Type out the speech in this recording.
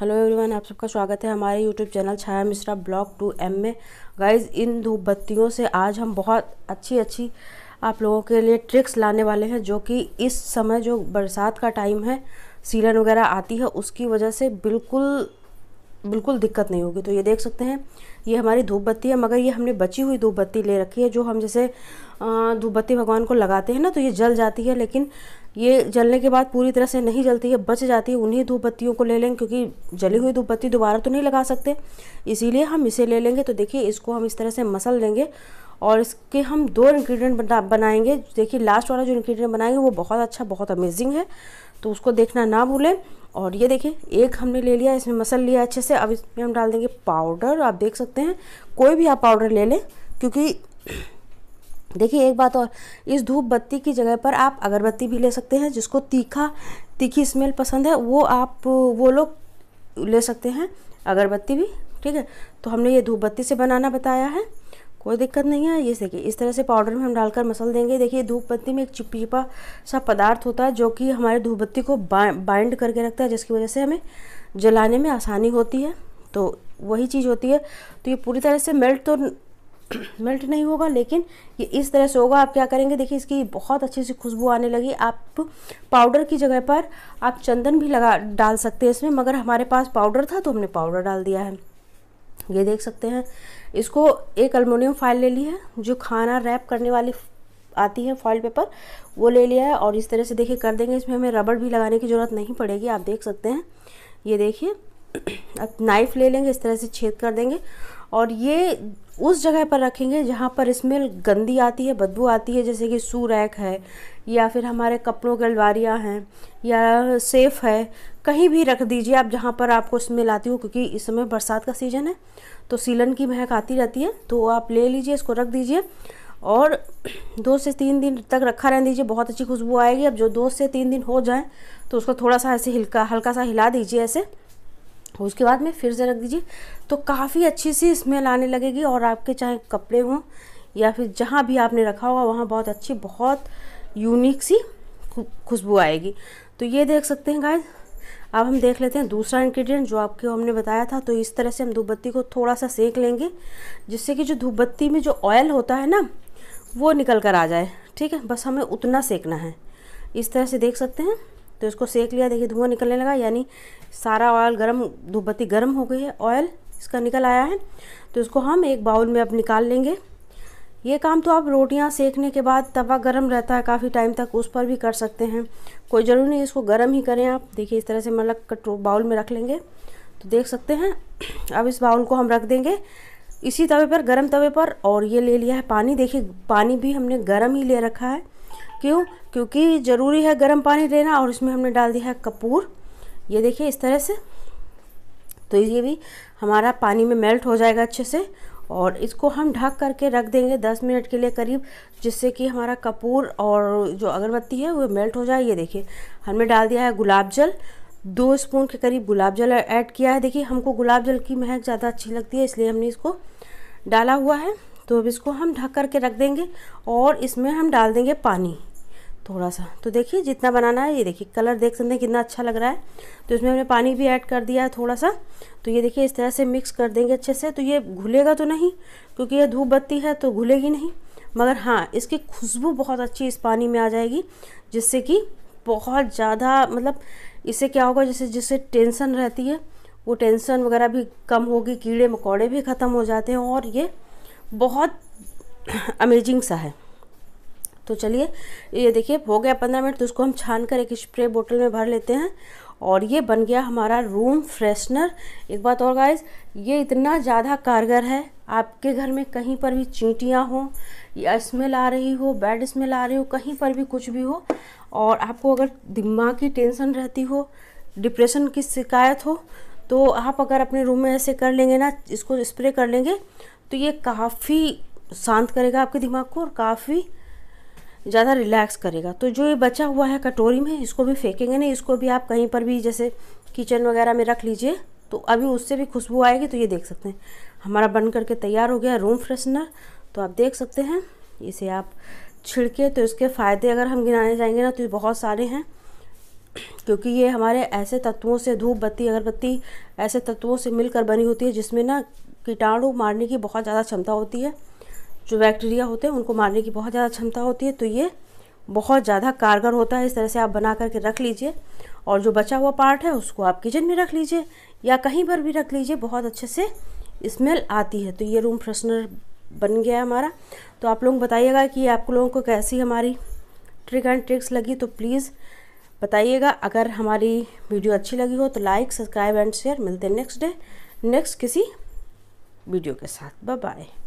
hello everyone आप सबका स्वागत है हमारे YouTube channel Chhaya Mishra blog to M में गाइज इन धूप बत्तियों से आज हम बहुत अच्छी अच्छी आप लोगों के लिए ट्रिक्स लाने वाले हैं जो कि इस समय जो बरसात का टाइम है सीलन वगैरह आती है उसकी वजह से बिल्कुल बिल्कुल दिक्कत नहीं होगी तो ये देख सकते हैं ये हमारी धूप बत्ती है मगर ये हमने बची हुई धूप बत्ती ले रखी है जो हम जैसे धूप बत्ती भगवान को लगाते हैं ना तो ये जल जाती है लेकिन ये जलने के बाद पूरी तरह से नहीं जलती है बच जाती है उन्हीं धूप बत्तियों को ले लेंगे क्योंकि जली हुई धूप बत्ती दोबारा तो नहीं लगा सकते इसीलिए हम इसे ले लेंगे तो देखिए इसको हम इस तरह से मसल लेंगे और इसके हम दो इंग्रेडिएंट बना बनाएंगे देखिए लास्ट वाला जो इंग्रेडिएंट बनाएंगे वो बहुत अच्छा बहुत अमेजिंग है तो उसको देखना ना भूलें और ये देखें एक हमने ले लिया इसमें मसल लिया अच्छे से अब इसमें हम डाल देंगे पाउडर आप देख सकते हैं कोई भी आप पाउडर ले लें क्योंकि देखिए एक बात और इस धूप बत्ती की जगह पर आप अगरबत्ती भी ले सकते हैं जिसको तीखा तीखी स्मेल पसंद है वो आप वो लोग ले सकते हैं अगरबत्ती भी ठीक है तो हमने ये धूप बत्ती से बनाना बताया है कोई दिक्कत नहीं है ये देखिए इस तरह से पाउडर में हम डालकर मसल देंगे देखिए धूप बत्ती में एक चिपचिपा सा पदार्थ होता है जो कि हमारे धूप बत्ती को बाइंड करके रखता है जिसकी वजह से हमें जलाने में आसानी होती है तो वही चीज़ होती है तो ये पूरी तरह से मेल्ट तो मेल्ट नहीं होगा लेकिन ये इस तरह से होगा आप क्या करेंगे देखिए इसकी बहुत अच्छी सी खुशबू आने लगी आप पाउडर की जगह पर आप चंदन भी लगा डाल सकते हैं इसमें मगर हमारे पास पाउडर था तो हमने पाउडर डाल दिया है ये देख सकते हैं इसको एक अलमोनियम फाइल ले ली है जो खाना रैप करने वाली आती है फॉइल पेपर वो ले लिया है और इस तरह से देखिए कर देंगे इसमें हमें रबड़ भी लगाने की ज़रूरत नहीं पड़ेगी आप देख सकते हैं ये देखिए अब नाइफ़ ले लेंगे इस तरह से छेद कर देंगे और ये उस जगह पर रखेंगे जहाँ पर स्मेल गंदी आती है बदबू आती है जैसे कि सू रैक है या फिर हमारे कपड़ों की अलवारियाँ हैं या सेफ़ है कहीं भी रख दीजिए आप जहाँ पर आपको स्मेल आती हो क्योंकि इस समय बरसात का सीज़न है तो सीलन की महक आती रहती है तो आप ले लीजिए इसको रख दीजिए और दो से तीन दिन तक रखा रहने दीजिए बहुत अच्छी खुशबू आएगी अब जो दो से तीन दिन हो जाए तो उसको थोड़ा सा ऐसे हल्का हल्का सा हिला दीजिए ऐसे तो उसके बाद में फिर से रख दीजिए तो काफ़ी अच्छी सी स्मेल आने लगेगी और आपके चाहे कपड़े हों या फिर जहाँ भी आपने रखा होगा वहाँ बहुत अच्छी बहुत यूनिक सी खुशबू आएगी तो ये देख सकते हैं गाय अब हम देख लेते हैं दूसरा इंग्रेडिएंट जो आपके हमने बताया था तो इस तरह से हम धूपबत्ती को थोड़ा सा सेक लेंगे जिससे कि जो धूपबत्ती में जो ऑयल होता है ना वो निकल कर आ जाए ठीक है बस हमें उतना सेकना है इस तरह से देख सकते हैं तो इसको सेक लिया देखिए धुआं निकलने लगा यानी सारा ऑयल गर्म धूपबत्ती गर्म हो गई है ऑयल इसका निकल आया है तो इसको हम एक बाउल में अब निकाल लेंगे ये काम तो आप रोटियां सेकने के बाद तवा गर्म रहता है काफ़ी टाइम तक उस पर भी कर सकते हैं कोई ज़रूरी नहीं इसको गर्म ही करें आप देखिए इस तरह से मतलब कटो बाउल में रख लेंगे तो देख सकते हैं अब इस बाउल को हम रख देंगे इसी तवे पर गर्म तवे पर और ये ले लिया है पानी देखिए पानी भी हमने गर्म ही ले रखा है क्यों क्योंकि ज़रूरी है गर्म पानी लेना और इसमें हमने डाल दिया है कपूर ये देखिए इस तरह से तो ये भी हमारा पानी में मेल्ट हो जाएगा अच्छे से और इसको हम ढक करके रख देंगे 10 मिनट के लिए करीब जिससे कि हमारा कपूर और जो अगरबत्ती है वो मेल्ट हो जाए ये देखिए हमने डाल दिया है गुलाब जल दो स्पून के करीब गुलाब जल ऐड किया है देखिए हमको गुलाब जल की महक ज़्यादा अच्छी लगती है इसलिए हमने इसको डाला हुआ है तो अब इसको हम ढक करके रख देंगे और इसमें हम डाल देंगे पानी थोड़ा सा तो देखिए जितना बनाना है ये देखिए कलर देख सकते हैं कितना अच्छा लग रहा है तो इसमें हमने पानी भी ऐड कर दिया है थोड़ा सा तो ये देखिए इस तरह से मिक्स कर देंगे अच्छे से तो ये घुलेगा तो नहीं क्योंकि ये धूप बत्ती है तो घुलेगी नहीं मगर हाँ इसकी खुशबू बहुत अच्छी इस पानी में आ जाएगी जिससे कि बहुत ज़्यादा मतलब इससे क्या होगा जैसे जिससे टेंसन रहती है वो टेंसन वगैरह भी कम होगी कीड़े मकोड़े भी ख़त्म हो जाते हैं और ये बहुत अमेजिंग सा है तो चलिए ये देखिए हो गया पंद्रह मिनट तो उसको हम छान कर एक स्प्रे बोतल में भर लेते हैं और ये बन गया हमारा रूम फ्रेशनर एक बात और गाइस ये इतना ज़्यादा कारगर है आपके घर में कहीं पर भी चींटियाँ हो या स्मेल आ रही हो बैड स्मेल आ रही हो कहीं पर भी कुछ भी हो और आपको अगर दिमाग की टेंशन रहती हो डिप्रेशन की शिकायत हो तो आप अगर अपने रूम में ऐसे कर लेंगे ना इसको स्प्रे कर लेंगे तो ये काफ़ी शांत करेगा आपके दिमाग को और काफ़ी ज़्यादा रिलैक्स करेगा तो जो ये बचा हुआ है कटोरी में इसको भी फेंकेंगे नहीं इसको भी आप कहीं पर भी जैसे किचन वगैरह में रख लीजिए तो अभी उससे भी खुशबू आएगी तो ये देख सकते हैं हमारा बन करके तैयार हो गया रूम फ्रेशनर तो आप देख सकते हैं इसे आप छिड़के तो इसके फ़ायदे अगर हम गिनाने जाएंगे ना तो ये बहुत सारे हैं क्योंकि ये हमारे ऐसे तत्वों से धूप बत्ती अगरबत्ती ऐसे तत्वों से मिलकर बनी होती है जिसमें ना कीटाणु मारने की बहुत ज़्यादा क्षमता होती है जो बैक्टीरिया होते हैं उनको मारने की बहुत ज़्यादा क्षमता होती है तो ये बहुत ज़्यादा कारगर होता है इस तरह से आप बना करके रख लीजिए और जो बचा हुआ पार्ट है उसको आप किचन में रख लीजिए या कहीं पर भी रख लीजिए बहुत अच्छे से स्मेल आती है तो ये रूम फ्रेशनर बन गया हमारा तो आप लोग बताइएगा कि आप लोगों को कैसी हमारी ट्रिक एंड ट्रिक्स लगी तो प्लीज़ बताइएगा अगर हमारी वीडियो अच्छी लगी हो तो लाइक सब्सक्राइब एंड शेयर मिलते हैं नेक्स्ट डे नेक्स्ट किसी वीडियो के साथ बाय बाय